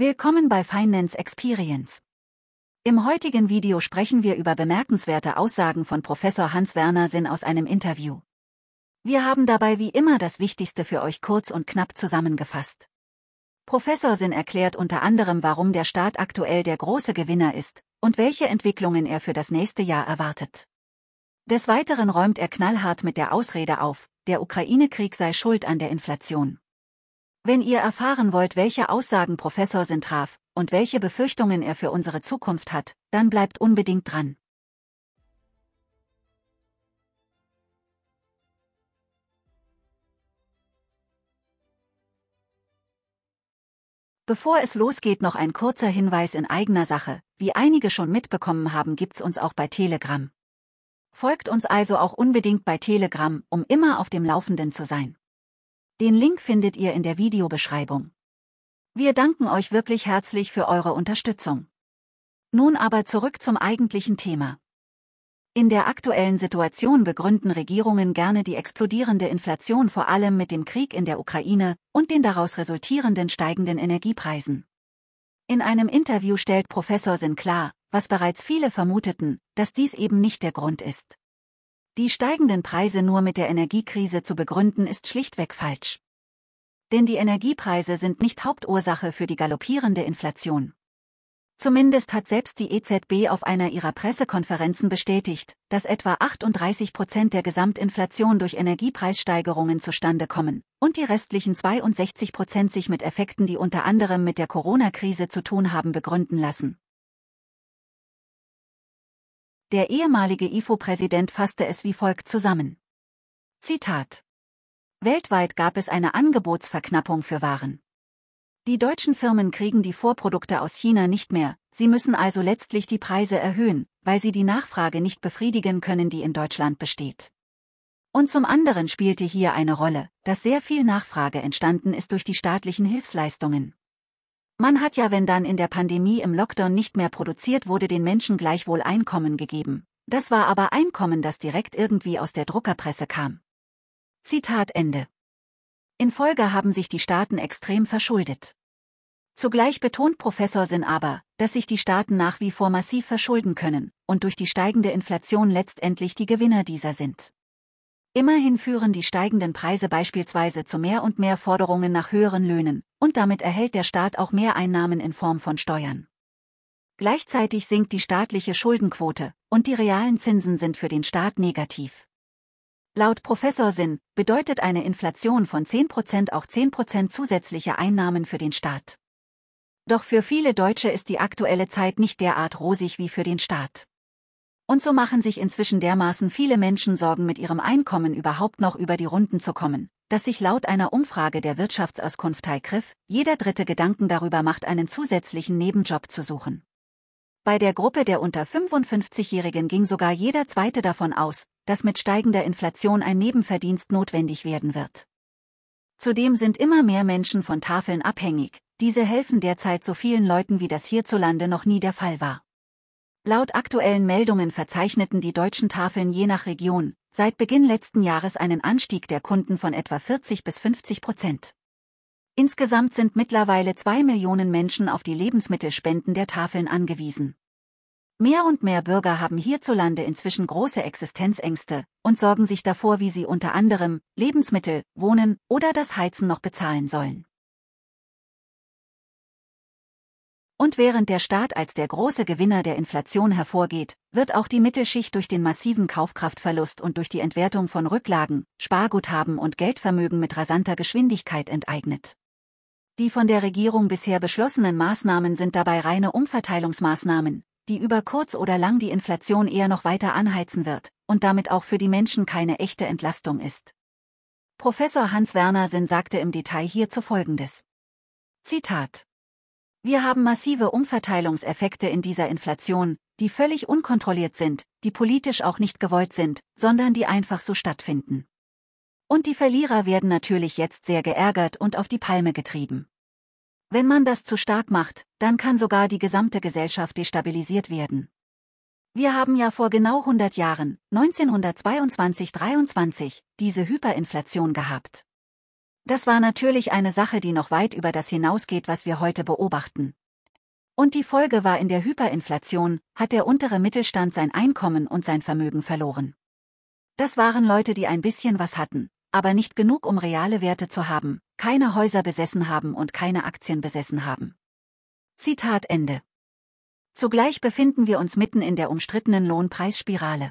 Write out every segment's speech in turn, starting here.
Willkommen bei Finance Experience. Im heutigen Video sprechen wir über bemerkenswerte Aussagen von Professor Hans-Werner Sinn aus einem Interview. Wir haben dabei wie immer das Wichtigste für euch kurz und knapp zusammengefasst. Professor Sinn erklärt unter anderem, warum der Staat aktuell der große Gewinner ist und welche Entwicklungen er für das nächste Jahr erwartet. Des Weiteren räumt er knallhart mit der Ausrede auf, der Ukraine-Krieg sei schuld an der Inflation. Wenn ihr erfahren wollt, welche Aussagen Professor Sinn traf und welche Befürchtungen er für unsere Zukunft hat, dann bleibt unbedingt dran. Bevor es losgeht, noch ein kurzer Hinweis in eigener Sache. Wie einige schon mitbekommen haben, gibt's uns auch bei Telegram. Folgt uns also auch unbedingt bei Telegram, um immer auf dem Laufenden zu sein. Den Link findet ihr in der Videobeschreibung. Wir danken euch wirklich herzlich für eure Unterstützung. Nun aber zurück zum eigentlichen Thema. In der aktuellen Situation begründen Regierungen gerne die explodierende Inflation vor allem mit dem Krieg in der Ukraine und den daraus resultierenden steigenden Energiepreisen. In einem Interview stellt Professor Sinclair, was bereits viele vermuteten, dass dies eben nicht der Grund ist. Die steigenden Preise nur mit der Energiekrise zu begründen, ist schlichtweg falsch. Denn die Energiepreise sind nicht Hauptursache für die galoppierende Inflation. Zumindest hat selbst die EZB auf einer ihrer Pressekonferenzen bestätigt, dass etwa 38 Prozent der Gesamtinflation durch Energiepreissteigerungen zustande kommen und die restlichen 62 Prozent sich mit Effekten, die unter anderem mit der Corona-Krise zu tun haben, begründen lassen. Der ehemalige IFO-Präsident fasste es wie folgt zusammen. Zitat. Weltweit gab es eine Angebotsverknappung für Waren. Die deutschen Firmen kriegen die Vorprodukte aus China nicht mehr, sie müssen also letztlich die Preise erhöhen, weil sie die Nachfrage nicht befriedigen können, die in Deutschland besteht. Und zum anderen spielte hier eine Rolle, dass sehr viel Nachfrage entstanden ist durch die staatlichen Hilfsleistungen. Man hat ja, wenn dann in der Pandemie im Lockdown nicht mehr produziert wurde, den Menschen gleichwohl Einkommen gegeben. Das war aber Einkommen, das direkt irgendwie aus der Druckerpresse kam. Zitat Ende. In Folge haben sich die Staaten extrem verschuldet. Zugleich betont Professor Sinn aber, dass sich die Staaten nach wie vor massiv verschulden können und durch die steigende Inflation letztendlich die Gewinner dieser sind. Immerhin führen die steigenden Preise beispielsweise zu mehr und mehr Forderungen nach höheren Löhnen, und damit erhält der Staat auch mehr Einnahmen in Form von Steuern. Gleichzeitig sinkt die staatliche Schuldenquote, und die realen Zinsen sind für den Staat negativ. Laut Professor Sinn bedeutet eine Inflation von 10% auch 10% zusätzliche Einnahmen für den Staat. Doch für viele Deutsche ist die aktuelle Zeit nicht derart rosig wie für den Staat und so machen sich inzwischen dermaßen viele Menschen Sorgen mit ihrem Einkommen überhaupt noch über die Runden zu kommen, dass sich laut einer Umfrage der Wirtschaftsauskunft Teilgriff jeder dritte Gedanken darüber macht, einen zusätzlichen Nebenjob zu suchen. Bei der Gruppe der unter 55-Jährigen ging sogar jeder zweite davon aus, dass mit steigender Inflation ein Nebenverdienst notwendig werden wird. Zudem sind immer mehr Menschen von Tafeln abhängig, diese helfen derzeit so vielen Leuten wie das hierzulande noch nie der Fall war. Laut aktuellen Meldungen verzeichneten die deutschen Tafeln je nach Region seit Beginn letzten Jahres einen Anstieg der Kunden von etwa 40 bis 50 Prozent. Insgesamt sind mittlerweile zwei Millionen Menschen auf die Lebensmittelspenden der Tafeln angewiesen. Mehr und mehr Bürger haben hierzulande inzwischen große Existenzängste und sorgen sich davor, wie sie unter anderem Lebensmittel, Wohnen oder das Heizen noch bezahlen sollen. Und während der Staat als der große Gewinner der Inflation hervorgeht, wird auch die Mittelschicht durch den massiven Kaufkraftverlust und durch die Entwertung von Rücklagen, Sparguthaben und Geldvermögen mit rasanter Geschwindigkeit enteignet. Die von der Regierung bisher beschlossenen Maßnahmen sind dabei reine Umverteilungsmaßnahmen, die über kurz oder lang die Inflation eher noch weiter anheizen wird und damit auch für die Menschen keine echte Entlastung ist. Professor Hans-Werner Sinn sagte im Detail hierzu Folgendes. Zitat wir haben massive Umverteilungseffekte in dieser Inflation, die völlig unkontrolliert sind, die politisch auch nicht gewollt sind, sondern die einfach so stattfinden. Und die Verlierer werden natürlich jetzt sehr geärgert und auf die Palme getrieben. Wenn man das zu stark macht, dann kann sogar die gesamte Gesellschaft destabilisiert werden. Wir haben ja vor genau 100 Jahren, 1922-23, diese Hyperinflation gehabt. Das war natürlich eine Sache, die noch weit über das hinausgeht, was wir heute beobachten. Und die Folge war in der Hyperinflation, hat der untere Mittelstand sein Einkommen und sein Vermögen verloren. Das waren Leute, die ein bisschen was hatten, aber nicht genug, um reale Werte zu haben, keine Häuser besessen haben und keine Aktien besessen haben. Zitat Ende. Zugleich befinden wir uns mitten in der umstrittenen Lohnpreisspirale.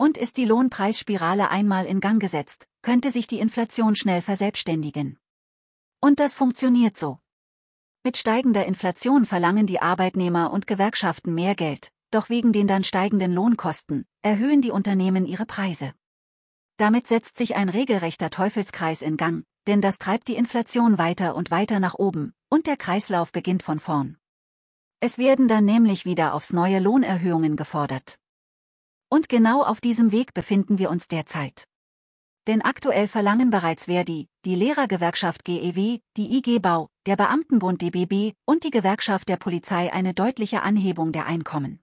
Und ist die Lohnpreisspirale einmal in Gang gesetzt, könnte sich die Inflation schnell verselbstständigen. Und das funktioniert so. Mit steigender Inflation verlangen die Arbeitnehmer und Gewerkschaften mehr Geld, doch wegen den dann steigenden Lohnkosten erhöhen die Unternehmen ihre Preise. Damit setzt sich ein regelrechter Teufelskreis in Gang, denn das treibt die Inflation weiter und weiter nach oben, und der Kreislauf beginnt von vorn. Es werden dann nämlich wieder aufs neue Lohnerhöhungen gefordert. Und genau auf diesem Weg befinden wir uns derzeit. Denn aktuell verlangen bereits Verdi, die Lehrergewerkschaft GEW, die IG Bau, der Beamtenbund DBB und die Gewerkschaft der Polizei eine deutliche Anhebung der Einkommen.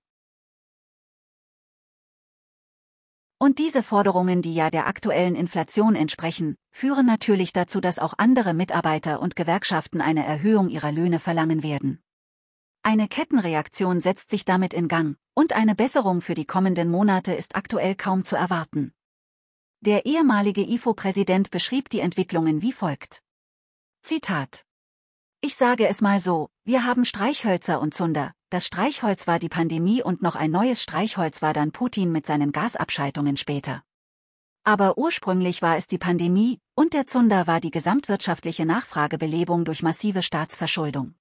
Und diese Forderungen, die ja der aktuellen Inflation entsprechen, führen natürlich dazu, dass auch andere Mitarbeiter und Gewerkschaften eine Erhöhung ihrer Löhne verlangen werden. Eine Kettenreaktion setzt sich damit in Gang, und eine Besserung für die kommenden Monate ist aktuell kaum zu erwarten. Der ehemalige IFO-Präsident beschrieb die Entwicklungen wie folgt. Zitat. Ich sage es mal so, wir haben Streichhölzer und Zunder, das Streichholz war die Pandemie und noch ein neues Streichholz war dann Putin mit seinen Gasabschaltungen später. Aber ursprünglich war es die Pandemie, und der Zunder war die gesamtwirtschaftliche Nachfragebelebung durch massive Staatsverschuldung.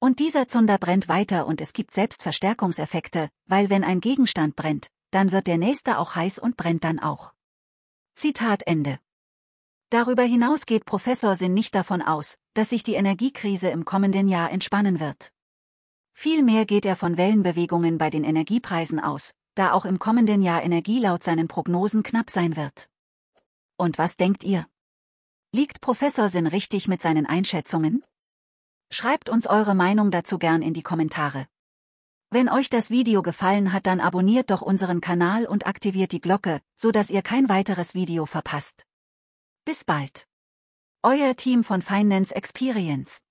Und dieser Zunder brennt weiter und es gibt Selbstverstärkungseffekte, weil wenn ein Gegenstand brennt, dann wird der nächste auch heiß und brennt dann auch. Zitat Ende. Darüber hinaus geht Professor Sinn nicht davon aus, dass sich die Energiekrise im kommenden Jahr entspannen wird. Vielmehr geht er von Wellenbewegungen bei den Energiepreisen aus, da auch im kommenden Jahr Energie laut seinen Prognosen knapp sein wird. Und was denkt ihr? Liegt Professor Sinn richtig mit seinen Einschätzungen? Schreibt uns eure Meinung dazu gern in die Kommentare. Wenn euch das Video gefallen hat, dann abonniert doch unseren Kanal und aktiviert die Glocke, so dass ihr kein weiteres Video verpasst. Bis bald. Euer Team von Finance Experience.